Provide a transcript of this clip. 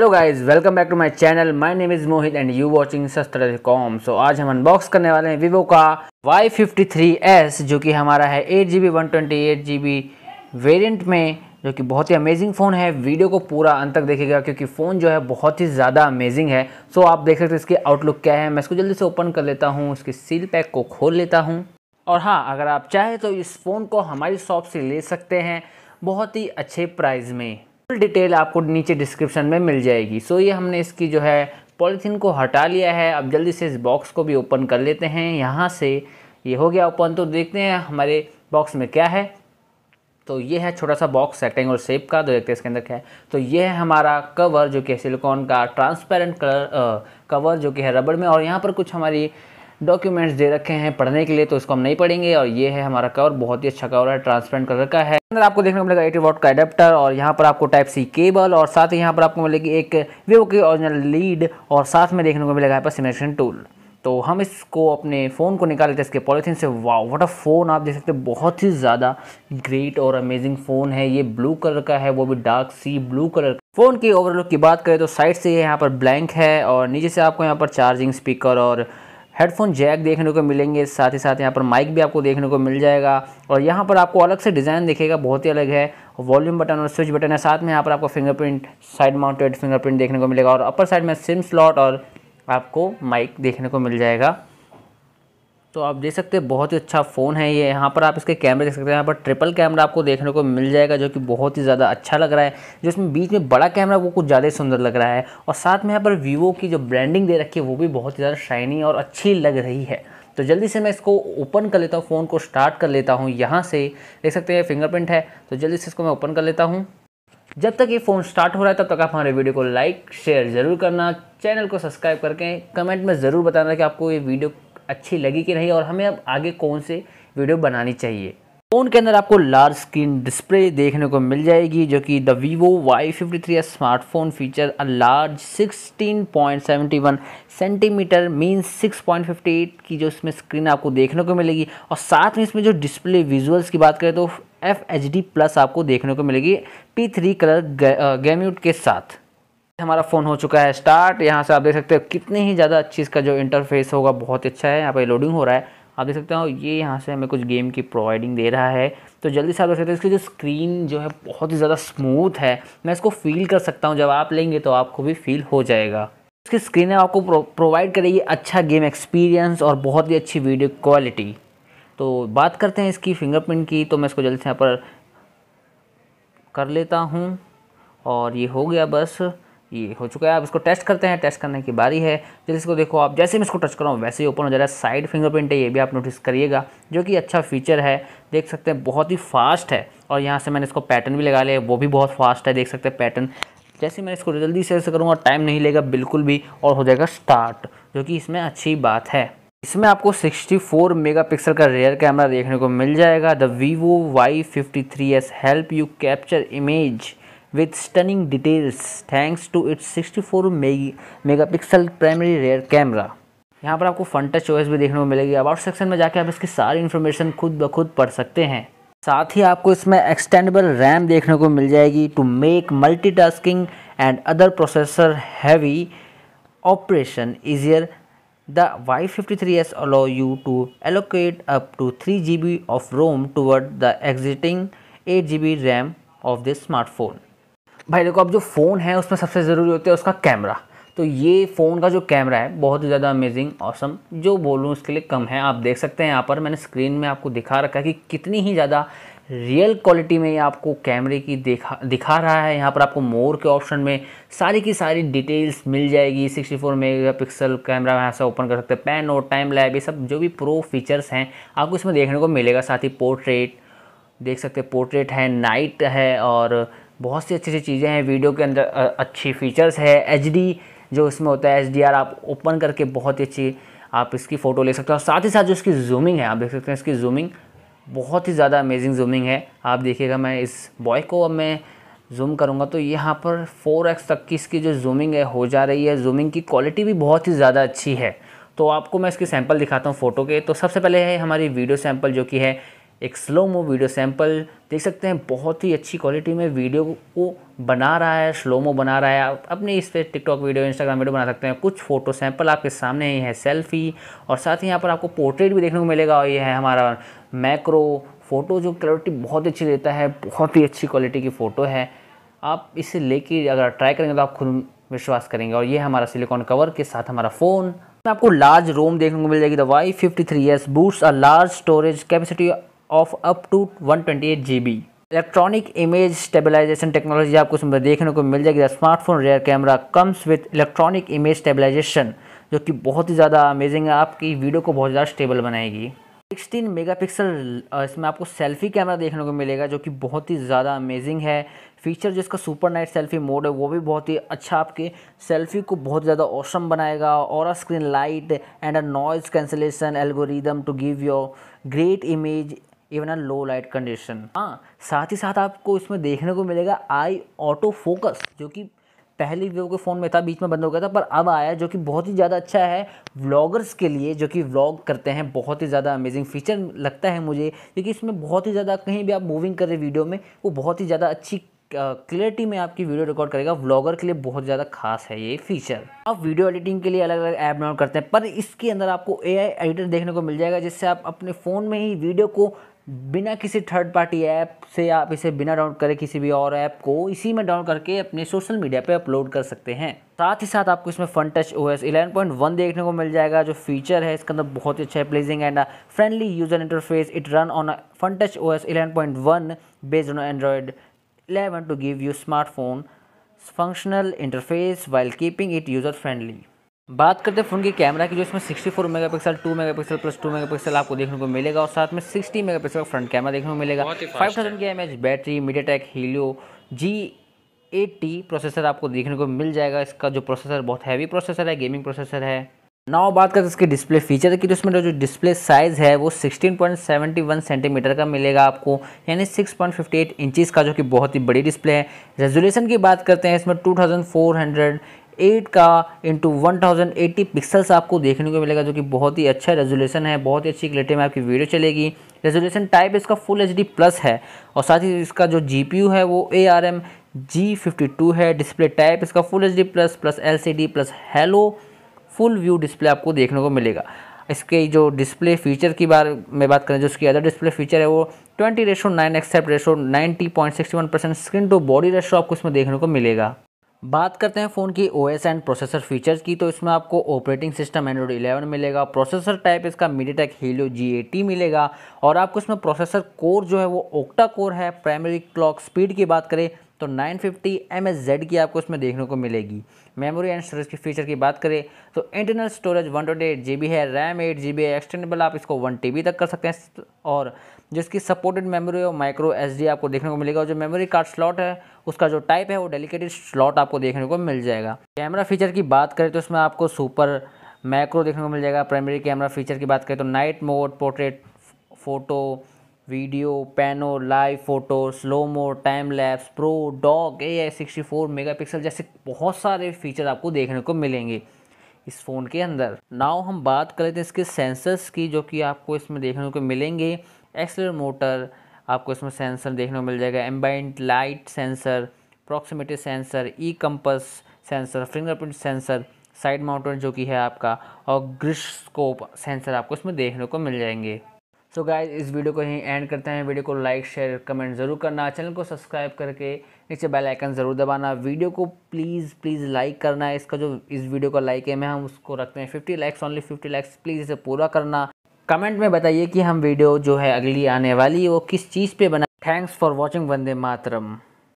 hello guys welcome back to my channel my name is Mohit and you watching Shastra com so आज हम unbox करने वाले हैं Vivo का Y53s जो कि हमारा है eight G B one twenty eight G B variant में जो कि बहुत ही अमेजिंग फ़ोन है वीडियो को पूरा अंत तक देखेगा क्योंकि फ़ोन जो है बहुत ही ज़्यादा अमेजिंग है सो आप देख सकते हो इसकी आउटलुक क्या है मैं इसको जल्दी से ओपन कर लेता हूँ इसके सील पैक को खोल लेता हूँ और हाँ अगर आप चाहें तो इस फ़ोन को हमारी शॉप से ले सकते हैं बहुत ही अच्छे प्राइस में फुल डिटेल आपको नीचे डिस्क्रिप्शन में मिल जाएगी सो ये हमने इसकी जो है पॉलीथीन को हटा लिया है अब जल्दी से इस बॉक्स को भी ओपन कर लेते हैं यहाँ से ये हो गया ओपन तो देखते हैं हमारे बॉक्स में क्या है तो ये है छोटा सा बॉक्स सेटिंग और शेप का दो देखते हैं इसके अंदर क्या है तो ये है हमारा कवर जो कि सिलिकॉन का ट्रांसपेरेंट कलर कवर जो कि है रबड़ में और यहाँ पर कुछ हमारी डॉक्यूमेंट्स दे रखे हैं पढ़ने के लिए तो इसको हम नहीं पढ़ेंगे और ये है हमारा कवर बहुत ही अच्छा कवर है ट्रांसपेरेंट कलर का है अंदर आपको देखने को मिलेगा एटी वॉट का एडेप्टर और यहाँ पर आपको टाइप सी केबल और साथ ही यहाँ पर आपको मिलेगी एक वीवो की ओरिजिनल लीड और साथ में देखने को मिलेगा यहाँ पर सिमेशन टूल तो हम इसको अपने फ़ोन को निकाल लेते हैं इसके पॉलीथीन से वाह वट अ फ़ोन आप देख सकते हैं बहुत ही ज़्यादा ग्रेट और अमेजिंग फ़ोन है ये ब्लू कलर का है वो भी dark sea blue colour phone की ओवरलुक की बात करें तो साइड से ये यहाँ पर ब्लैंक है और नीचे से आपको यहाँ पर चार्जिंग स्पीकर और हेडफोन जैक देखने को मिलेंगे साथ ही साथ यहाँ पर माइक भी आपको देखने को मिल जाएगा और यहाँ पर आपको अलग से डिज़ाइन दिखेगा बहुत ही अलग है वॉल्यूम बटन और स्विच बटन है साथ में यहाँ पर आपको फिंगरप्रिंट साइड माउंटेड फिंगरप्रिंट देखने को मिलेगा और अपर साइड में सिम स्लॉट और आपको माइक देखने को मिल जाएगा तो आप देख सकते हैं बहुत ही अच्छा फ़ोन है ये यहाँ पर आप इसके कैमरे देख सकते हैं यहाँ पर ट्रिपल कैमरा आपको देखने को मिल जाएगा जो कि बहुत ही ज़्यादा अच्छा लग रहा है जो इसमें बीच में बड़ा कैमरा वो कुछ ज़्यादा सुंदर लग रहा है और साथ में यहाँ पर वीवो की जो ब्रांडिंग दे रखी है वो भी बहुत ही ज़्यादा शाइनी और अच्छी लग रही है तो जल्दी से मैं इसको ओपन कर लेता हूँ फ़ोन को स्टार्ट कर लेता हूँ यहाँ से देख सकते हैं फिंगरप्रिंट है तो जल्दी से इसको मैं ओपन कर लेता हूँ जब तक ये फ़ोन स्टार्ट हो रहा है तब तक आप हमारे वीडियो को लाइक शेयर ज़रूर करना चैनल को सब्सक्राइब करके कमेंट में ज़रूर बताना कि आपको ये वीडियो अच्छी लगी कि नहीं और हमें अब आगे कौन से वीडियो बनानी चाहिए फ़ोन के अंदर आपको लार्ज स्क्रीन डिस्प्ले देखने को मिल जाएगी जो कि the Vivo Y fifty three smartphone feature a large 16.71 centimetre mean 6.58 की जो इसमें स्क्रीन आपको देखने को मिलेगी और साथ में इसमें जो डिस्प्ले विजुअल्स की बात करें तो एफ एच डी प्लस आपको देखने को मिलेगी पी थ्री कलर गेम्यूट के साथ हमारा फ़ोन हो चुका है स्टार्ट यहाँ से आप देख सकते हो कितने ही ज़्यादा अच्छी इसका जो इंटरफेस होगा बहुत अच्छा है यहाँ पर लोडिंग हो रहा है आप देख सकते हो ये यहाँ से हमें कुछ गेम की प्रोवाइडिंग दे रहा है तो जल्दी से आप देख सकते हो इसकी जो स्क्रीन जो है बहुत ही ज़्यादा स्मूथ है मैं इसको फील कर सकता हूँ जब आप लेंगे तो आपको भी फील हो जाएगा इसकी स्क्रीन आपको प्रोवाइड करेगी अच्छा गेम एक्सपीरियंस और बहुत ही अच्छी वीडियो क्वालिटी तो बात करते हैं इसकी फिंगरप्रिंट की तो मैं इसको जल्दी से यहाँ पर कर लेता हूँ और ये हो गया बस ये हो चुका है अब इसको टेस्ट करते हैं टेस्ट करने की बारी है जैसे इसको देखो आप जैसे मैं इसको टच कर रहा हूँ वैसे ही ओपन हो जा रहा है साइड फिंगरप्रिंट है ये भी आप नोटिस करिएगा जो कि अच्छा फीचर है देख सकते हैं बहुत ही फास्ट है और यहाँ से मैंने इसको पैटर्न भी लगा लिया वो भी बहुत फास्ट है देख सकते हैं पैटर्न जैसे मैं इसको जल्दी से करूँगा टाइम नहीं लेगा बिल्कुल भी और हो जाएगा स्टार्ट जो कि इसमें अच्छी बात है इसमें आपको 64 मेगापिक्सल का रेयर कैमरा देखने को मिल जाएगा the Vivo Y fifty three S help you capture image with stunning details thanks to its 64 meg megapixel primary rear camera यहाँ पर आपको फ्रंट टच चॉइस भी देखने को मिलेगी अबाउट सेक्शन में जाके आप इसकी सारी इन्फॉर्मेशन खुद ब खुद पढ़ सकते हैं साथ ही आपको इसमें एक्सटेंडेबल रैम देखने को मिल जाएगी to make multitasking and other processor heavy operation easier the Y fifty three S allow you to allocate up to three G B of ROM toward the existing eight G B RAM of this smartphone भाई देखो अब जो phone है उसमें सबसे ज़रूरी होता है उसका कैमरा तो ये फ़ोन का जो कैमरा है बहुत ही ज़्यादा अमेजिंग औसम जो बोलूँ उसके लिए कम है आप देख सकते हैं यहाँ पर मैंने स्क्रीन में आपको दिखा रखा है कि कितनी ही ज़्यादा रियल क्वालिटी में ये आपको कैमरे की देखा दिखा रहा है यहाँ पर आपको मोर के ऑप्शन में सारी की सारी डिटेल्स मिल जाएगी 64 फोर मेगा पिक्सल कैमरा यहाँ से ओपन कर सकते हैं पेन और टाइम लैब ये सब जो भी प्रो फीचर्स हैं आपको इसमें देखने को मिलेगा साथ ही पोर्ट्रेट देख सकते हैं पोर्ट्रेट है नाइट है और बहुत सी अच्छी अच्छी चीज़ें हैं वीडियो के अंदर अच्छी फीचर्स है एच जो इसमें होता है एच आप ओपन करके बहुत ही अच्छी आप इसकी फ़ोटो ले सकते हो साथ ही साथ जो इसकी जूमिंग है आप देख सकते हैं इसकी जूमिंग बहुत ही ज़्यादा अमेजिंग जूमिंग है आप देखिएगा मैं इस बॉय को अब मैं जूम करूँगा तो यहाँ पर फोर एक्स तक की इसकी जो जूमिंग है हो जा रही है जूमिंग की क्वालिटी भी बहुत ही ज़्यादा अच्छी है तो आपको मैं इसकी सैंपल दिखाता हूँ फ़ोटो के तो सबसे पहले है हमारी वीडियो सैंपल जो कि है एक स्लो मो वीडियो सैंपल देख सकते हैं बहुत ही अच्छी क्वालिटी में वीडियो को बना रहा है स्लो मो बना रहा है आप अपने इस पर टिकटॉक वीडियो इंस्टाग्राम वीडियो बना सकते हैं कुछ फ़ोटो सैंपल आपके सामने ही है सेल्फी और साथ ही यहाँ पर आपको पोर्ट्रेट भी देखने को मिलेगा और ये है हमारा मैक्रो फ़ोटो जो क्लैरिटी बहुत अच्छी देता है बहुत ही अच्छी क्वालिटी की फ़ोटो है आप इसे लेके अगर ट्राई करेंगे तो आप खुद विश्वास करेंगे और ये हमारा सिलिकॉन कवर के साथ हमारा फ़ोन आपको लार्ज रोम देखने को मिल जाएगी the Y fifty three S boots a large storage capacity of up to 128 GB electronic image stabilisation technology आपको इसमें देखने को मिल जाएगी smartphone rear camera comes with electronic image stabilisation जो कि बहुत ही ज़्यादा अमेजिंग है आपकी वीडियो को बहुत ज़्यादा स्टेबल बनाएगी 16 मेगापिक्सल इसमें आपको सेल्फी कैमरा देखने को मिलेगा जो कि बहुत ही ज़्यादा अमेजिंग है फीचर जो इसका सुपर नाइट सेल्फी मोड है वो भी बहुत ही अच्छा आपके सेल्फी को बहुत ज़्यादा औसम बनाएगा और screen light and a noise cancellation algorithm to give your great image even a low light condition हाँ साथ ही साथ आपको इसमें देखने को मिलेगा आई ऑटो फोकस जो कि पहले वीवो के फ़ोन में था बीच में बंद हो गया था पर अब आया जो कि बहुत ही ज़्यादा अच्छा है व्लॉगर्स के लिए जो कि व्लॉग करते हैं बहुत ही ज़्यादा अमेजिंग फीचर लगता है मुझे क्योंकि इसमें बहुत ही ज़्यादा कहीं भी आप मूविंग कर रहे वीडियो में वो बहुत ही ज़्यादा अच्छी क्लियरिटी में आपकी वीडियो रिकॉर्ड करेगा व्लॉगर के लिए बहुत ज़्यादा खास है ये फीचर आप वीडियो एडिटिंग के लिए अलग अलग ऐप डाउनलोड करते हैं पर इसके अंदर आपको ए एडिटर देखने को मिल जाएगा जिससे आप अपने फ़ोन में ही वीडियो को बिना किसी थर्ड पार्टी ऐप से आप इसे बिना डाउनलोड करें किसी भी और ऐप को इसी में डाउनलोड करके अपने सोशल मीडिया पे अपलोड कर सकते हैं साथ ही साथ आपको इसमें Funtouch O S eleven point one देखने को मिल जाएगा जो फीचर है इसके अंदर बहुत ही अच्छा है pleasing and friendly user interface it run on Funtouch O S eleven point one based on Android 11 to give you smartphone functional interface while keeping it user friendly बात करते हैं फ़ोन की कैमरा की जो इसमें 64 megapixel 2 megapixel plus 2 megapixel आपको देखने को मिलेगा और साथ में 60 मेगापिक्सल का फ्रंट कैमरा देखने को मिलेगा 5000 की M H battery MediaTek Helio G eighty processor आपको देखने को मिल जाएगा इसका जो प्रोसेसर बहुत हैवी प्रोसेसर है गेमिंग प्रोसेसर है नाउ बात करते हैं इसके डिस्प्ले फीचर की तो इसमें जो डिस्प्ले साइज़ है वो 16.71 सेंटीमीटर का मिलेगा आपको यानी 6.58 पॉइंट का जो कि बहुत ही बड़ी डिस्प्ले है रेजोल्यूशन की बात करते हैं इसमें 2408 का इंटू 1080 पिक्सल्स आपको देखने को मिलेगा जो कि बहुत ही अच्छा रेजोल्यूशन है बहुत ही अच्छी क्लियरिटी में आपकी वीडियो चलेगी रेजोल्यूशन टाइप इसका फुल एच प्लस है और साथ ही इसका जो जी है वो A R M G fifty two है डिस्प्ले टाइप इसका full H D plus plus L C D plus halo full view display आपको देखने को मिलेगा इसके जो डिस्प्ले फीचर की बार में बात करें जो उसकी अदर डिस्प्ले फीचर है वो twenty ratio nine aspect ratio ninety point sixty one percent screen to body ratio आपको इसमें देखने को मिलेगा बात करते हैं फ़ोन की ओएस एंड प्रोसेसर फीचर्स की तो इसमें आपको ऑपरेटिंग सिस्टम एंड्रॉइड 11 मिलेगा प्रोसेसर टाइप इसका मीडियाटेक हीलो जी मिलेगा और आपको इसमें प्रोसेसर कोर जो है वो ओक्टा कोर है प्राइमरी क्लॉक स्पीड की बात करें तो 950 फिफ्टी एम एस जेड की आपको उसमें देखने को मिलेगी मेमोरी एंड स्टोरेज की फीचर की बात करें तो internal storage one twenty eight G B है रैम एट जी बी है एक्सटेंडेबल आप इसको वन टी बी तक कर सकते हैं और जिसकी सपोर्टेड मेमोरी और माइक्रो एस डी आपको देखने को मिलेगा और जो मेमोरी कार्ड स्लॉट है उसका जो टाइप है वो डेलीकेटेड स्लॉट आपको देखने को मिल जाएगा कैमरा फीचर की बात करें तो इसमें आपको सुपर मैक्रो देखने को मिल जाएगा प्राइमरी कैमरा फीचर की बात करें तो night mode portrait photo video pano live photo slomo time lapse pro dog A I sixty four megapixel जैसे बहुत सारे फीचर आपको देखने को मिलेंगे इस फ़ोन के अंदर नाव हम बात करें तो इसके सेंसर्स की जो कि आपको इसमें देखने को मिलेंगे एक्सलर मोटर आपको इसमें सेंसर देखने को मिल जाएगा ambient light sensor proximity sensor e compass sensor fingerprint sensor side mounted जो कि है आपका और ग्रिस्कोप सेंसर आपको इसमें देखने को मिल जाएंगे सो गाय गाइज इस वीडियो को यहीं एंड करते हैं वीडियो को लाइक शेयर कमेंट ज़रूर करना चैनल को सब्सक्राइब करके नीचे बेल आइकन ज़रूर दबाना वीडियो को प्लीज़ प्लीज़ लाइक करना इसका जो इस वीडियो का लाइक है मैं हम उसको रखते हैं fifty likes only fifty likes please इसे पूरा करना कमेंट में बताइए कि हम वीडियो जो है अगली आने वाली वो किस चीज़ पर बना thanks for watching Vande Mataram